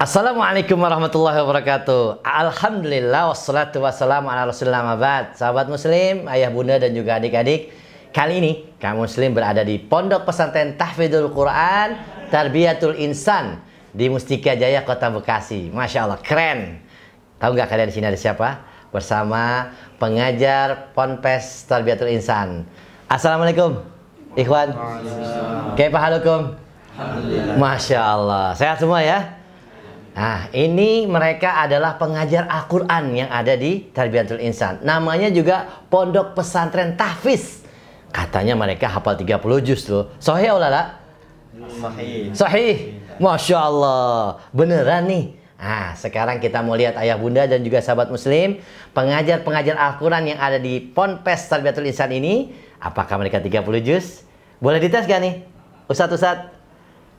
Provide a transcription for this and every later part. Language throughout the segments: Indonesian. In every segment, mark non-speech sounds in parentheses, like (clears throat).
Assalamualaikum warahmatullahi wabarakatuh Alhamdulillah wassalatu wassalamu ala rasulullah mabad Sahabat muslim, ayah bunda dan juga adik-adik Kali ini kamu muslim berada di Pondok Pesantren Tahfidul Quran Tarbiyatul Insan Di Mustika Jaya Kota Bekasi Masya Allah, keren Tahu nggak kalian di sini ada siapa? Bersama pengajar Ponpes Tarbiyatul Insan Assalamualaikum Ikhwan Oke, halukum Masya Allah, sehat semua ya Nah, ini mereka adalah pengajar Al-Quran yang ada di Tarbiyatul Insan. Namanya juga Pondok Pesantren Tahfiz. Katanya mereka hafal 30 juz loh. Sahih ulala? Sahih. Sahih. Masya Allah. Beneran nih. Nah, sekarang kita mau lihat ayah bunda dan juga sahabat muslim, pengajar-pengajar Al-Quran yang ada di Ponpes Tarbiyatul Insan ini, apakah mereka 30 juz? Boleh dites gak nih? Ustadz-ustadz,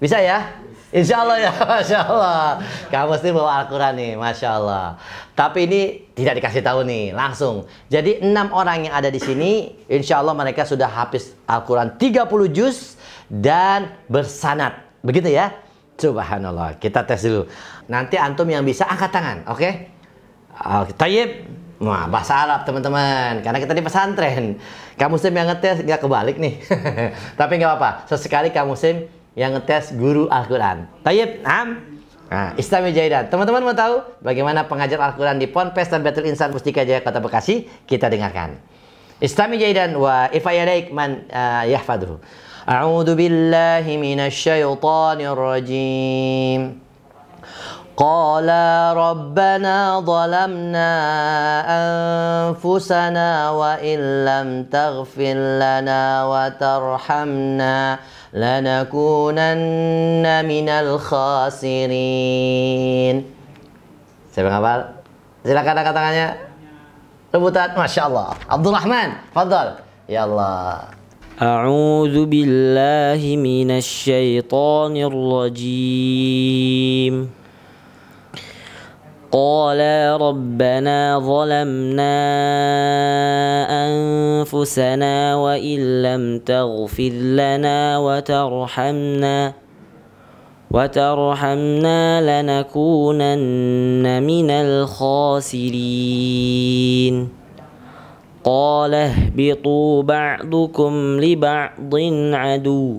bisa ya? Insya Allah ya, (laughs) Masya Allah. Kamu mesti bawa Al-Quran nih, Masya Allah. Tapi ini tidak dikasih tahu nih, langsung. Jadi enam orang yang ada di sini, Insya Allah mereka sudah habis Al-Quran 30 juz dan bersanat. Begitu ya? Subhanallah. Kita tes dulu. Nanti antum yang bisa angkat tangan, oke? Okay? Oke, tayyib. Wah, bahasa Arab teman-teman. Karena kita di pesantren. Kamu sih yang ngetes, nggak kebalik nih. (laughs) Tapi nggak apa-apa. Sesekali kamu sih yang ngetes guru Al-Quran. Tayyip, am? Nah, Islam Jahidan. Teman-teman mau tahu bagaimana pengajar Al-Quran di Ponpes dan Betul Insan Pustika Jaya Kota Bekasi? Kita dengarkan. Islam Jaidan wa ifayalaik man uh, eh, yahfadhu. A'udhu billahi minasyaitanir rajim. قالا ربنا ظلمنا أنفسنا وإن لم تغفر لنا وترحمنا lanakunanna minal khasirin siapa yang hafal? silakan angkat tangannya rebutan Masya Allah Abdurrahman Fadal Ya Allah أعوذ بالله من الشيطان الرجيم قالا ربنا ظلمنا أنفسنا وإن لم تغفر لنا وترحمنا وترحمنا لنكونن من الخاسرين قال اهبطوا بعضكم لبعض عدو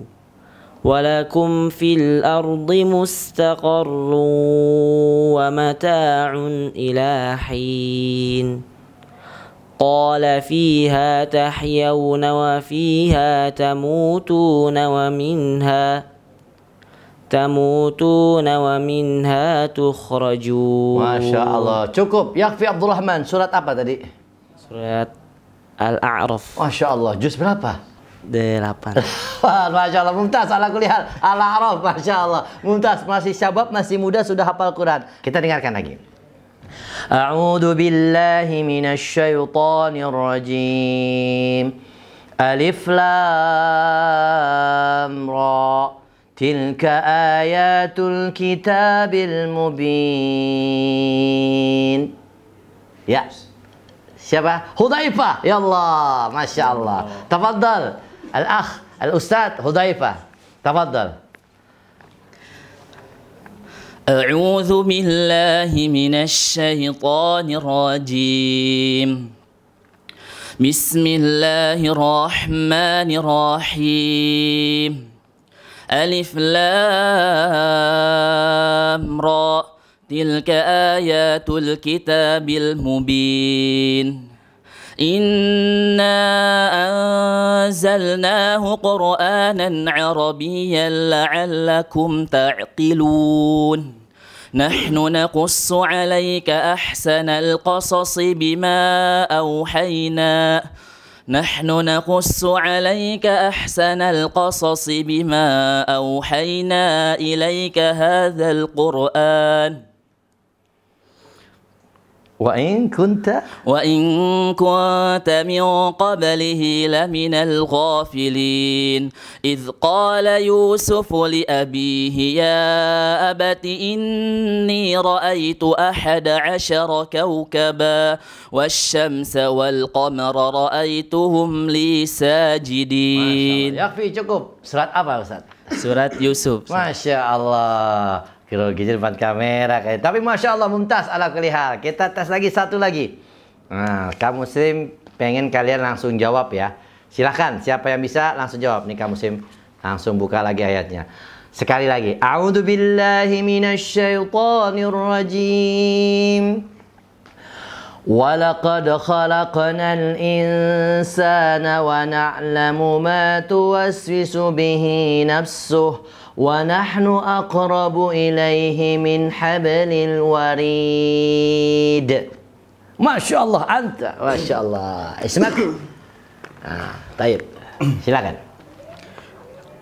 ولكم في الأرض مستقر ومتاع إلى حين قال فيها تحيون وفيها تموتون ومنها تموتون ومنها تخرجون ما شاء الله cukup الرحمن سورة surat apa tadi surat ما شاء الله جزء من berapa delapan. (laughs) Masya Allah, Mumtaz ala kuliah ala haram, Masya Allah. Mumtaz masih syabab, masih muda, sudah hafal Quran. Kita dengarkan lagi. A'udhu billahi minasyaitonir rajim. Alif lam ra. Tilka ayatul kitabil mubin. Ya. Siapa? Hudzaifah. Ya Allah, Masya Allah. Ya Tafadhal. الأخ الأستاذ هضيفة تفضل أعوذ بالله من الشيطان الرجيم بسم الله الرحمن الرحيم ألف لام را تلك آيات الكتاب المبين إنا أن نزلناه قرانا عربيا لعلكم تعقلون نحن نقص عليك احسن القصص بما اوحينا نحن نقص عليك احسن القصص بما اوحينا اليك هذا القران وإن كنت وإن كنت من قبله لمن الغافلين إذ قال يوسف لأبيه يا أبت إني رأيت أحد عشر كوكبا والشمس والقمر رأيتهم لي ساجدين يكفي cukup surat apa Ustaz? Surat Yusuf Masya Allah (laughs) Grogi depan kamera kayak. Tapi masya Allah mumtaz ala kelihal. Kita tes lagi satu lagi. Nah, kamu muslim pengen kalian langsung jawab ya. Silahkan siapa yang bisa langsung jawab nih kamu muslim. Langsung buka lagi ayatnya. Sekali lagi. A'udzubillahiminasyaitonirrajim. rajim. ولقد خلقنا الإنسان ونعلم ما توسوس به نفسه ونحن أقرب إليه من حبل الوريد ما شاء الله أنت ما شاء الله اسمك آه طيب silakan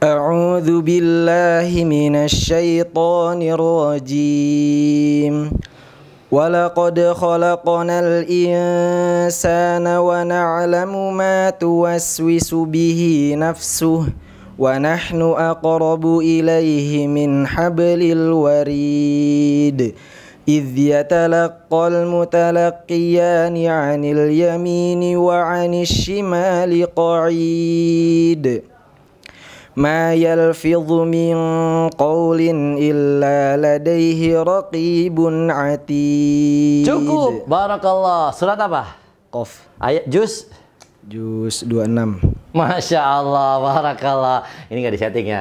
أعوذ بالله من الشيطان الرجيم ولقد خلقنا الإنسان ونعلم ما توسوس به نفسه ونحن أقرب إليه من حبل الوريد إذ يتلقى المتلقيان عن اليمين وعن الشمال قعيد ما يلفظ من قول إلا لديه رقيب عتيد cukup barakallah surat apa Qaf ayat juz juz 26 Masya Allah, barakallah. Ini nggak disetting ya.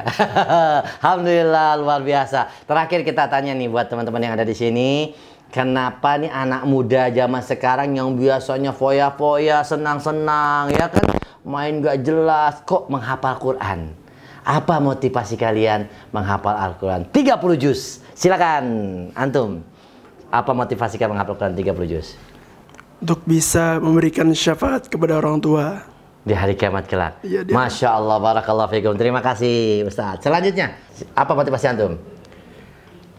(laughs) Alhamdulillah, luar biasa. Terakhir kita tanya nih buat teman-teman yang ada di sini. Kenapa nih anak muda zaman sekarang yang biasanya foya-foya, senang-senang, ya kan? Main gak jelas, kok menghafal Quran? Apa motivasi kalian menghafal Al-Quran? 30 juz. Silakan Antum. Apa motivasi kalian menghafal Al-Quran 30 juz? Untuk bisa memberikan syafaat kepada orang tua. Di hari kiamat kelak. Ya, Masya Allah, barakallah fikum. Terima kasih Ustaz. Selanjutnya, apa motivasi Antum?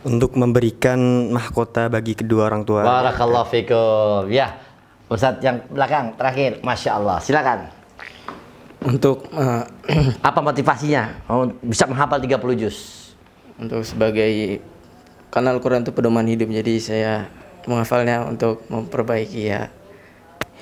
Untuk memberikan mahkota bagi kedua orang tua. Barakallah fikum. Ya, Ustaz yang belakang terakhir, masya Allah, silakan. Untuk uh, (clears throat) apa motivasinya oh, bisa menghafal 30 juz? Untuk sebagai kanal Quran itu pedoman hidup jadi saya menghafalnya untuk memperbaiki ya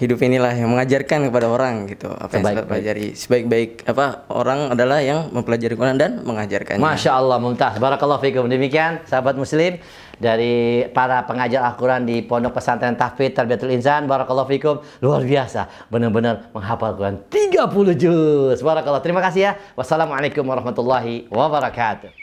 hidup inilah yang mengajarkan kepada orang gitu apa sebaik, yang saya pelajari sebaik-baik apa orang adalah yang mempelajari Quran dan mengajarkannya. Masya Allah mumtaz barakallahu fikum demikian sahabat muslim dari para pengajar Al-Quran di Pondok Pesantren Tahfidz Tarbiyatul Insan barakallahu fikum luar biasa benar-benar menghafal Quran 30 juz barakallahu terima kasih ya wassalamualaikum warahmatullahi wabarakatuh.